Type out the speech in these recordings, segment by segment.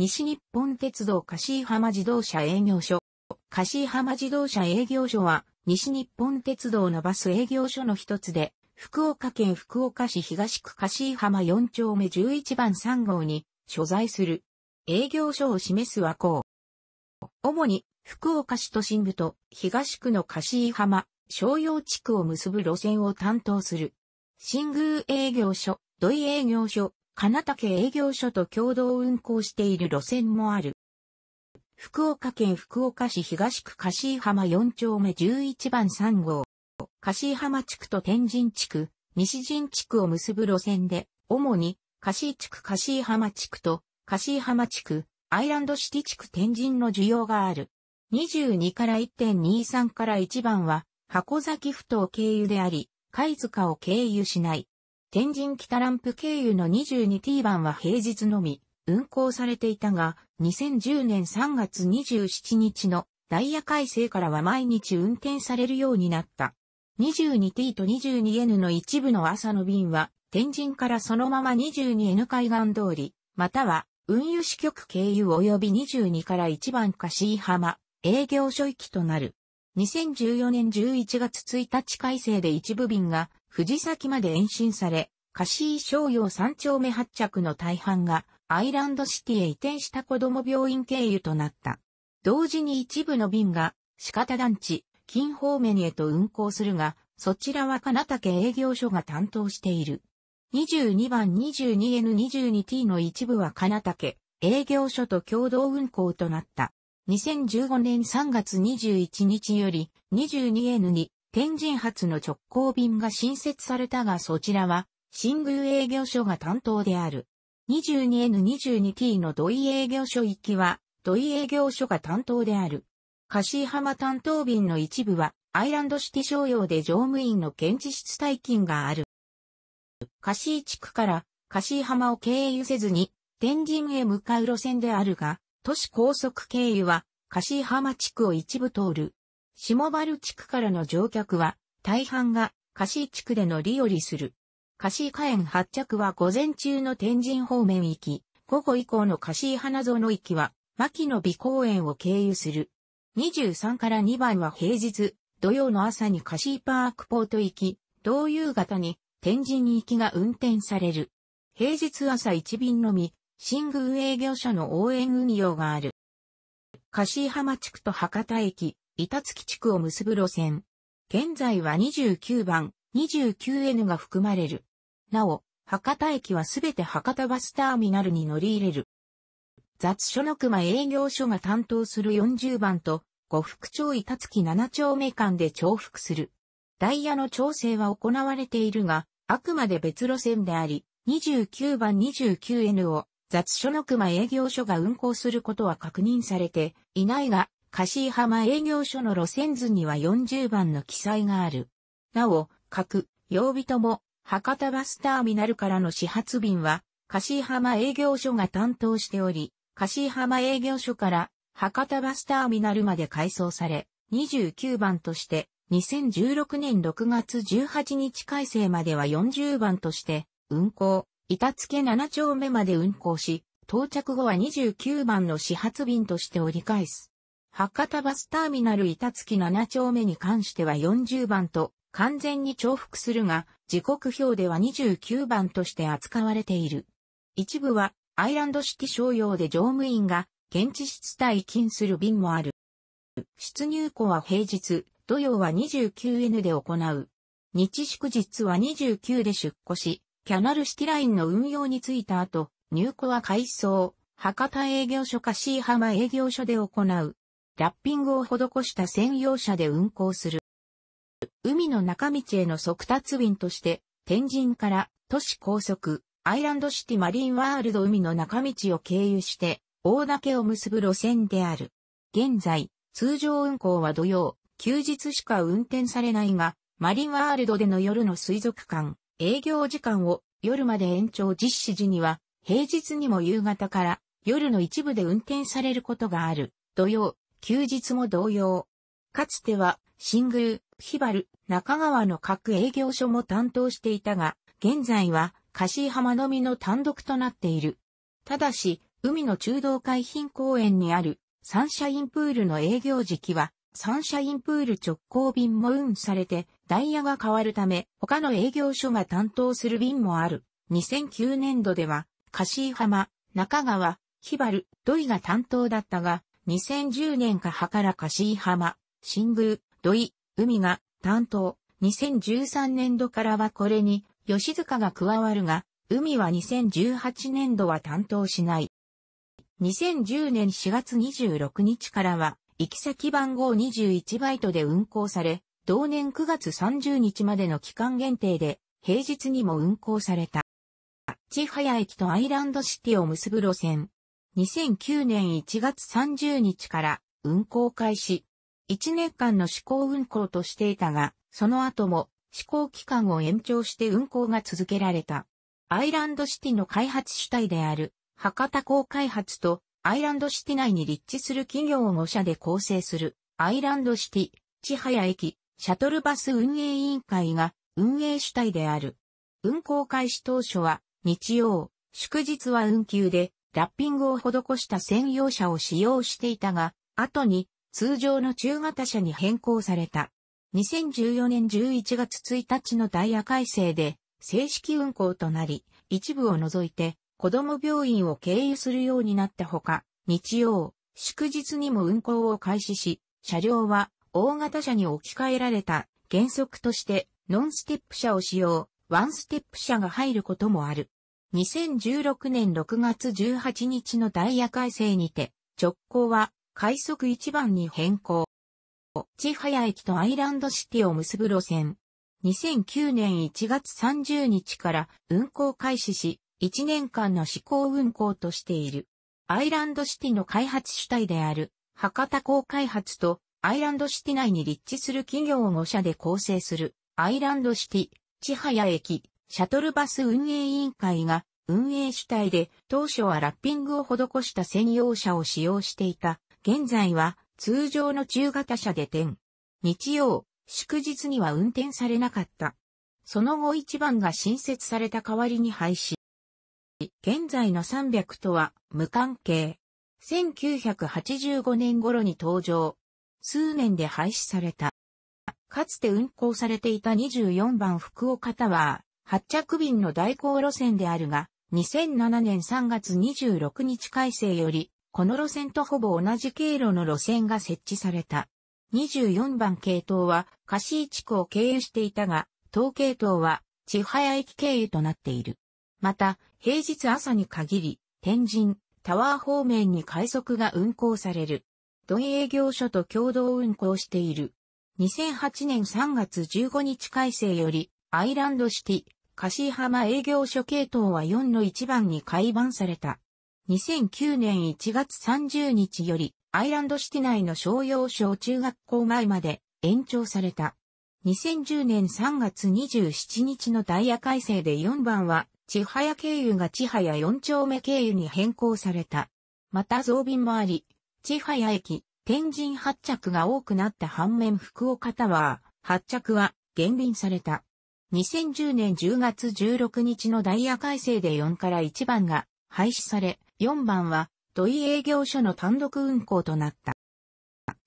西日本鉄道柏浜自動車営業所。柏浜自動車営業所は、西日本鉄道のバス営業所の一つで、福岡県福岡市東区柏浜4丁目11番3号に所在する。営業所を示す和光。主に、福岡市都心部と東区の柏浜、商用地区を結ぶ路線を担当する。新宮営業所、土井営業所、金竹営業所と共同運行している路線もある。福岡県福岡市東区柏浜4丁目11番3号。柏浜地区と天神地区、西神地区を結ぶ路線で、主に、柏地区柏浜地区と、柏浜地区、アイランドシティ地区天神の需要がある。22から1.23から1番は、箱崎ふ頭経由であり、貝塚を経由しない。天神北ランプ経由の 22T 番は平日のみ運行されていたが、2010年3月27日のダイヤ改正からは毎日運転されるようになった。22T と 22N の一部の朝の便は、天神からそのまま 22N 海岸通り、または、運輸支局経由及び22から1番か C 浜、営業所行きとなる。2014年11月1日改正で一部便が藤崎まで延伸され、貸衣商用3丁目発着の大半がアイランドシティへ移転した子供病院経由となった。同時に一部の便が仕方団地、近方面へと運行するが、そちらは金竹営業所が担当している。22番 22N22T の一部は金竹営業所と共同運行となった。2015年3月21日より 22N に天神発の直行便が新設されたがそちらは新宮営業所が担当である。22N22T の土井営業所行きは土井営業所が担当である。柏浜担当便の一部はアイランドシティ商用で乗務員の検知室待機がある。柏地区から柏浜を経由せずに天神へ向かう路線であるが、都市高速経由は柏浜地区を一部通る。下原地区からの乗客は、大半が柏地区で乗り降りする。柏火園発着は午前中の天神方面行き、午後以降の柏花園行きは、牧野美公園を経由する。23から2番は平日、土曜の朝に柏パークポート行き、同夕方に天神行きが運転される。平日朝1便のみ、新宮営業者の応援運用がある。柏浜地区と博多駅、板月地区を結ぶ路線。現在は29番、29N が含まれる。なお、博多駅はすべて博多バスターミナルに乗り入れる。雑所の熊営業所が担当する40番と、呉福町板月7丁目間で重複する。ダイヤの調整は行われているが、あくまで別路線であり、29番 29N を雑所の熊営業所が運行することは確認されていないが、柏浜営業所の路線図には40番の記載がある。なお、各曜日とも博多バスターミナルからの始発便は、柏浜営業所が担当しており、柏浜営業所から博多バスターミナルまで改装され、29番として、2016年6月18日改正までは40番として運行板付7丁目まで運行し、到着後は29番の始発便として折り返す。博多バスターミナル板付7丁目に関しては40番と完全に重複するが、時刻表では29番として扱われている。一部はアイランド式商用で乗務員が現地室帯勤する便もある。出入庫は平日、土曜は 29N で行う。日祝日は29で出庫し、キャナルシティラインの運用についた後、入庫は改装、博多営業所か C 浜営業所で行う。ラッピングを施した専用車で運行する。海の中道への速達便として、天神から都市高速、アイランドシティマリンワールド海の中道を経由して、大岳を結ぶ路線である。現在、通常運行は土曜、休日しか運転されないが、マリンワールドでの夜の水族館、営業時間を夜まで延長実施時には、平日にも夕方から夜の一部で運転されることがある。土曜、休日も同様。かつては、新宮、ヒバル、中川の各営業所も担当していたが、現在は、柏浜のみの単独となっている。ただし、海の中道海浜公園にあるサンシャインプールの営業時期はサンシャインプール直行便も運されて、ダイヤが変わるため、他の営業所が担当する便もある。2009年度では、カシ柏浜、中川、ヒバル、ドイが担当だったが、2010年かはから柏浜、新宮、ドイ、海が担当。2013年度からはこれに、吉塚が加わるが、海は2018年度は担当しない。2010年4月26日からは、行き先番号21バイトで運行され、同年9月30日までの期間限定で、平日にも運行された。千早駅とアイランドシティを結ぶ路線。2009年1月30日から運行開始。1年間の試行運行としていたが、その後も試行期間を延長して運行が続けられた。アイランドシティの開発主体である、博多港開発とアイランドシティ内に立地する企業5社で構成する、アイランドシティ、千早駅、シャトルバス運営委員会が運営主体である。運行開始当初は、日曜、祝日は運休で、ラッピングを施した専用車を使用していたが、後に通常の中型車に変更された。2014年11月1日のダイヤ改正で正式運行となり、一部を除いて子供病院を経由するようになったほか、日曜、祝日にも運行を開始し、車両は大型車に置き換えられた原則としてノンステップ車を使用、ワンステップ車が入ることもある。2016年6月18日のダイヤ改正にて、直行は快速1番に変更。千早駅とアイランドシティを結ぶ路線。2009年1月30日から運行開始し、1年間の試行運行としている。アイランドシティの開発主体である、博多港開発と、アイランドシティ内に立地する企業を5社で構成する、アイランドシティ、千早駅、シャトルバス運営委員会が、運営主体で、当初はラッピングを施した専用車を使用していた。現在は、通常の中型車で点。日曜、祝日には運転されなかった。その後一番が新設された代わりに廃止。現在の300とは無関係。1985年頃に登場。数年で廃止された。かつて運行されていた24番福岡タワー、発着便の代行路線であるが、2007年3月26日改正より、この路線とほぼ同じ経路の路線が設置された。24番系統は、菓子市区を経由していたが、東系統は、千早駅経由となっている。また、平日朝に限り、天神、タワー方面に快速が運行される。土営業所と共同運行している。2008年3月15日改正より、アイランドシティ、柏マ営業所系統は4の1番に改版された。2009年1月30日より、アイランドシティ内の商用小中学校前まで延長された。2010年3月27日のダイヤ改正で4番は千早経由が千早4丁目経由に変更された。また増便もあり、千早駅、天神発着が多くなった反面福岡タワー、発着は減便された。2010年10月16日のダイヤ改正で4から1番が廃止され、4番は土井営業所の単独運行となった。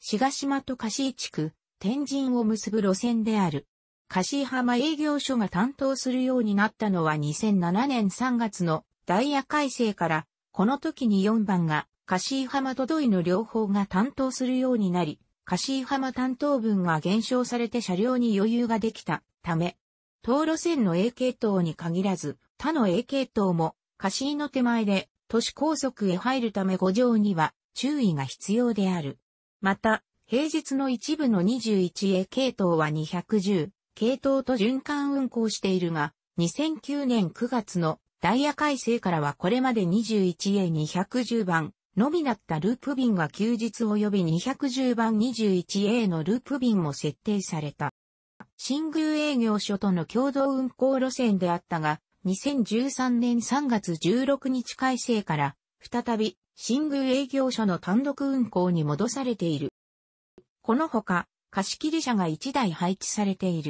志賀島と柏地区、天神を結ぶ路線である。樫浜営業所が担当するようになったのは2007年3月のダイヤ改正から、この時に4番が、樫浜と土井の両方が担当するようになり、樫浜担当分が減少されて車両に余裕ができたため、道路線の A 系統に限らず、他の A 系統も、樫の手前で都市高速へ入るため五条には注意が必要である。また、平日の一部の 21A 系統は210、系統と循環運行しているが、2009年9月のダイヤ改正からはこれまで 21A210 番のみだったループ便が休日及び210番 21A のループ便も設定された。新宮営業所との共同運行路線であったが、2013年3月16日改正から、再び、新宮営業所の単独運行に戻されている。このほか、貸切車が1台配置されている。